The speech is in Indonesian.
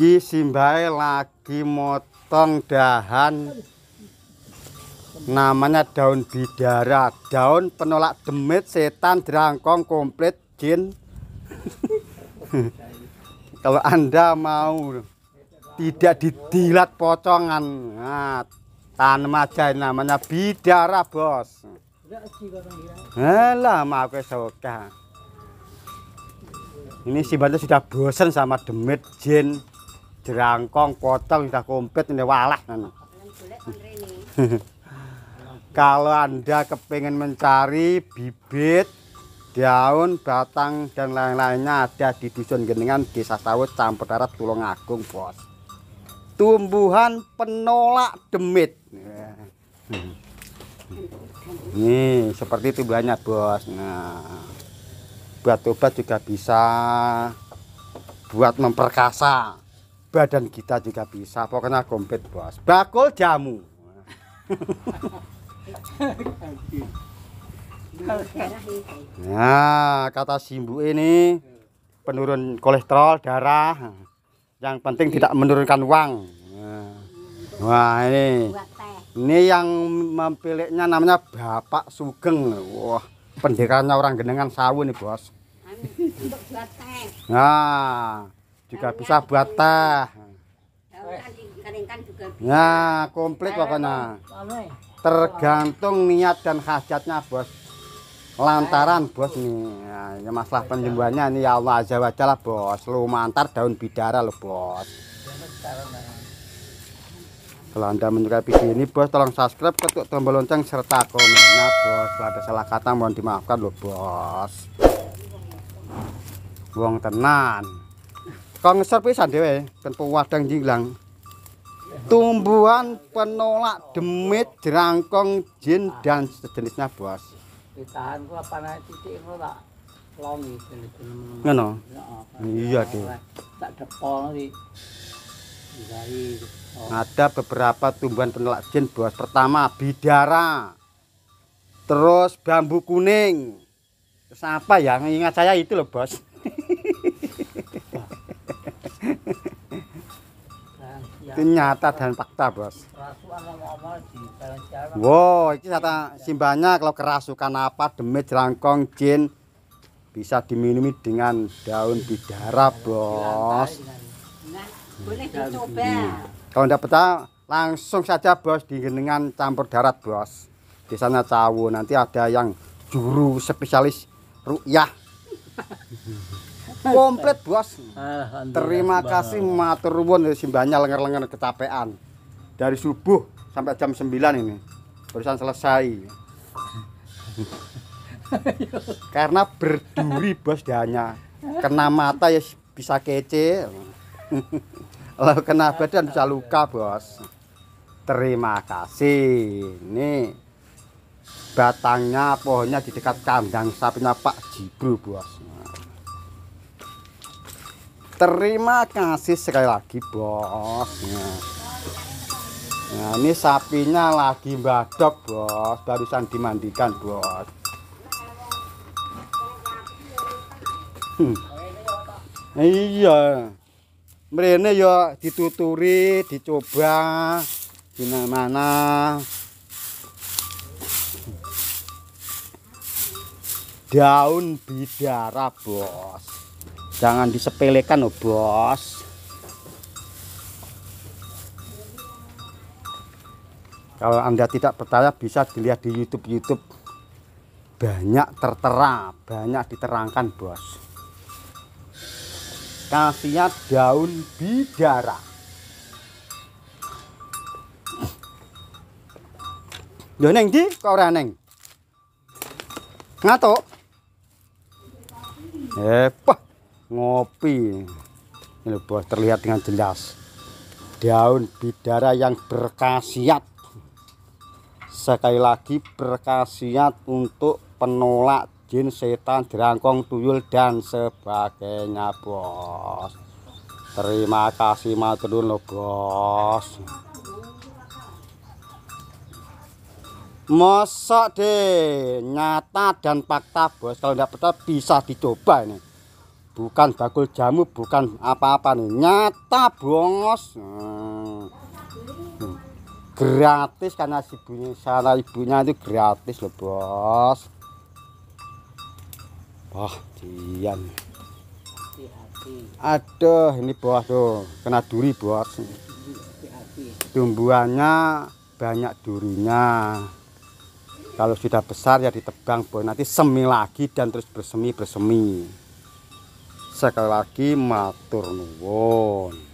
iki simbae lagi motong dahan namanya daun bidara daun penolak demit setan drangkong komplit jin kalau anda mau tidak didilat pocongan nah, tanam aja namanya bidara bos Alah, maaf ke Ini si Bante sudah bosan sama demit jin jerangkong potong sudah komplit ini walah nana. kalau anda kepingin mencari bibit daun batang dan lain-lainnya ada di dusun geningan desa sawit campur darat tulung agung bos tumbuhan penolak demit nih seperti tumbuhannya bos nah buat obat juga bisa buat memperkasa badan kita juga bisa pokoknya komplit bos bakul jamu nah kata simbu ini penurun kolesterol darah yang penting tidak menurunkan uang wah ini ini yang memilihnya namanya Bapak Sugeng wah pendekannya orang genengan sawu nih bos nah juga bisa buat teh. nah komplit pokoknya tergantung niat dan hajatnya, bos lantaran bos nih ya, masalah penyembuhannya ini ya Allah azza wa bos, lu mantar daun bidara lo bos kalau anda menyukai video ini bos tolong subscribe ketuk tombol lonceng serta komennya bos kalau ada salah kata mohon dimaafkan lo bos buang tenan Kok ngeser pisan dewe kan wadang jinglang. Tumbuhan penolak demit jerangkong jin dan sejenisnya, Bos. Ditahan ku apa nanya titik ngono tak longi Ngono. Iya, deh. Tak depol nanti Oh. Ada beberapa tumbuhan penolak jin, Bos. Pertama bidara. Terus bambu kuning. Terus apa ya? Ingat saya itu loh, Bos. Itu nyata dan fakta, Bos. Wow, ini kata simbahnya kalau kerasukan apa, demi jelangkong, jin bisa diminumi dengan daun bidara, Bos. Nah, boleh dicoba. Hmm. Kalau tidak betah, langsung saja, Bos, dengan campur darat, Bos. Di sana cawu, nanti ada yang juru spesialis rukyah. komplit bos terima kasih matur nuwun simbahnya lenger-lenger kecapean dari subuh sampai jam 9 ini barusan selesai karena berduri bos hanya kena mata ya bisa kece kalau kena badan bisa luka bos terima kasih ini batangnya pohonnya di dekat kandang sapinya Pak Jibru bos terima kasih sekali lagi bos nah, ini sapinya lagi badok bos barusan dimandikan bos hmm. iya mereka ya dituturi dicoba di mana mana daun bidara bos jangan disepelekan loh bos kalau anda tidak percaya bisa dilihat di youtube youtube banyak tertera banyak diterangkan bos khasiat daun bidara Doneng di kok neng. Ngatuk. Eh, ngopi ini bos terlihat dengan jelas daun bidara yang berkhasiat sekali lagi berkhasiat untuk penolak jin setan jerangkong tuyul dan sebagainya bos terima kasih maturun lo bos mosok deh nyata dan fakta bos kalau tidak percaya bisa dicoba ini bukan bakul jamu bukan apa-apa nih nyata bongos hmm. gratis karena si ibunya salah ibunya itu gratis loh bos wah dian aduh ini bos tuh kena duri bos tumbuhannya banyak durinya kalau sudah besar ya ditebang bos. nanti semi lagi dan terus bersemi bersemi sekali lagi matur nuwun